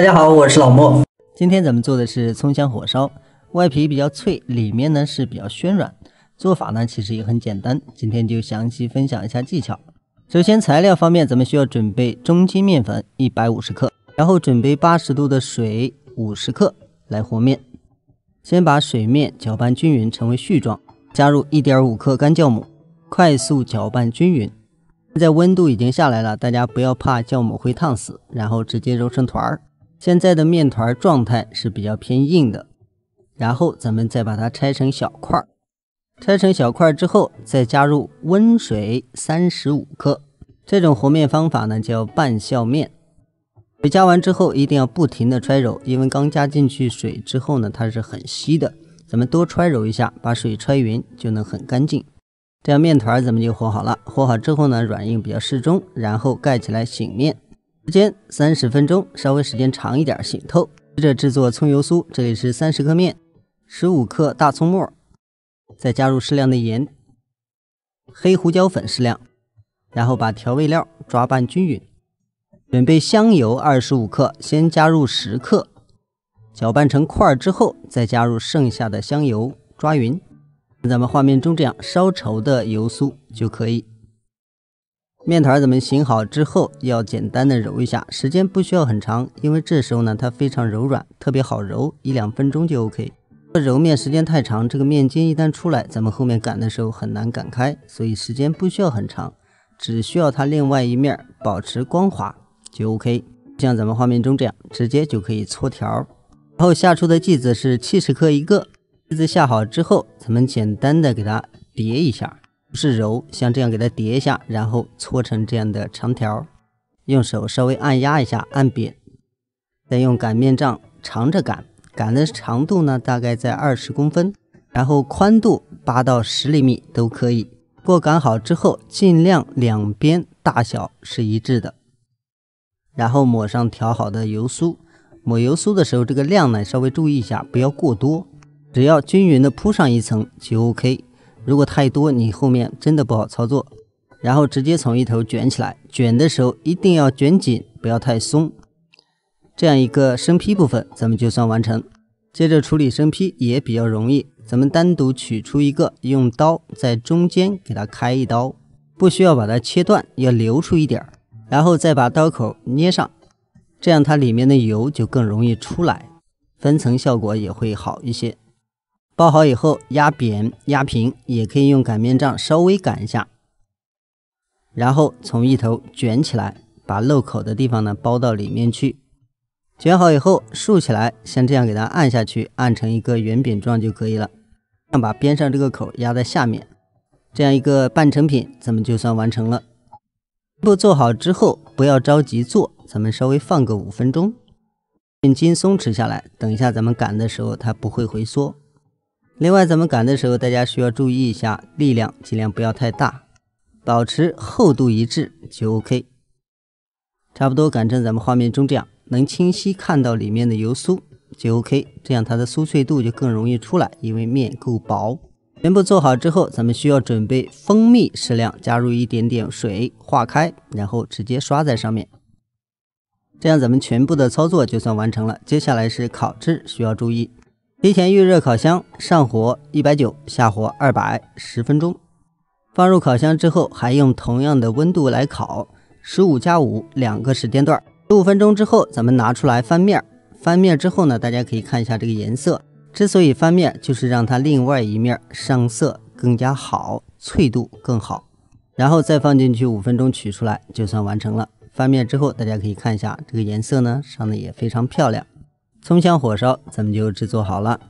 大家好，我是老莫。今天咱们做的是葱香火烧，外皮比较脆，里面呢是比较暄软。做法呢其实也很简单，今天就详细分享一下技巧。首先材料方面，咱们需要准备中筋面粉一百五十克，然后准备八十度的水五十克来和面。先把水面搅拌均匀成为絮状，加入一点五克干酵母，快速搅拌均匀。现在温度已经下来了，大家不要怕酵母会烫死，然后直接揉成团儿。现在的面团状态是比较偏硬的，然后咱们再把它拆成小块儿，拆成小块儿之后再加入温水三十五克。这种和面方法呢叫半笑面，水加完之后一定要不停的揣揉，因为刚加进去水之后呢它是很稀的，咱们多揣揉一下，把水揣匀就能很干净。这样面团咱们就和好了，和好之后呢软硬比较适中，然后盖起来醒面。时间三十分钟，稍微时间长一点醒透。接着制作葱油酥，这里是三十克面，十五克大葱末，再加入适量的盐、黑胡椒粉适量，然后把调味料抓拌均匀。准备香油二十五克，先加入十克，搅拌成块儿之后，再加入剩下的香油，抓匀。咱们画面中这样稍稠的油酥就可以。面团咱们醒好之后，要简单的揉一下，时间不需要很长，因为这时候呢它非常柔软，特别好揉，一两分钟就 OK。揉面时间太长，这个面筋一旦出来，咱们后面擀的时候很难擀开，所以时间不需要很长，只需要它另外一面保持光滑就 OK。像咱们画面中这样，直接就可以搓条。然后下出的剂子是七十克一个，剂子下好之后，咱们简单的给它叠一下。不是揉，像这样给它叠一下，然后搓成这样的长条，用手稍微按压一下，按扁，再用擀面杖长着擀，擀的长度呢大概在二十公分，然后宽度八到十厘米都可以。过擀好之后，尽量两边大小是一致的，然后抹上调好的油酥，抹油酥的时候，这个量呢稍微注意一下，不要过多，只要均匀的铺上一层就 OK。如果太多，你后面真的不好操作。然后直接从一头卷起来，卷的时候一定要卷紧，不要太松。这样一个生坯部分咱们就算完成。接着处理生坯也比较容易，咱们单独取出一个，用刀在中间给它开一刀，不需要把它切断，要留出一点，然后再把刀口捏上，这样它里面的油就更容易出来，分层效果也会好一些。包好以后压扁压平，也可以用擀面杖稍微擀一下，然后从一头卷起来，把漏口的地方呢包到里面去。卷好以后竖起来，像这样给它按下去，按成一个圆饼状就可以了。像把边上这个口压在下面，这样一个半成品咱们就算完成了。步做好之后不要着急做，咱们稍微放个五分钟，面筋松弛下来，等一下咱们擀的时候它不会回缩。另外，咱们擀的时候，大家需要注意一下，力量尽量不要太大，保持厚度一致就 OK。差不多擀成咱们画面中这样，能清晰看到里面的油酥就 OK。这样它的酥脆度就更容易出来，因为面够薄。全部做好之后，咱们需要准备蜂蜜适量，加入一点点水化开，然后直接刷在上面。这样咱们全部的操作就算完成了。接下来是烤制，需要注意。提前预热烤箱，上火一百九，下火二百，十分钟。放入烤箱之后，还用同样的温度来烤，十五加五两个时间段。十五分钟之后，咱们拿出来翻面。翻面之后呢，大家可以看一下这个颜色。之所以翻面，就是让它另外一面上色更加好，脆度更好。然后再放进去五分钟，取出来就算完成了。翻面之后，大家可以看一下这个颜色呢，上的也非常漂亮。葱香火烧咱们就制作好了，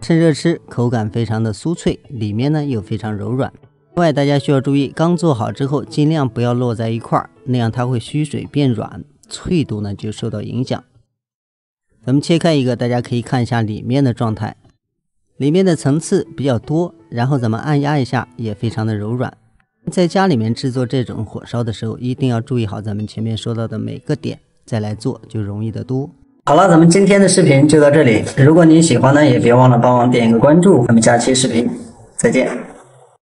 趁热吃，口感非常的酥脆，里面呢又非常柔软。另外大家需要注意，刚做好之后尽量不要落在一块儿，那样它会吸水变软，脆度呢就受到影响。咱们切开一个，大家可以看一下里面的状态，里面的层次比较多，然后咱们按压一下也非常的柔软。在家里面制作这种火烧的时候，一定要注意好咱们前面说到的每个点，再来做就容易得多。好了，咱们今天的视频就到这里。如果您喜欢呢，也别忘了帮忙点一个关注。咱们下期视频再见。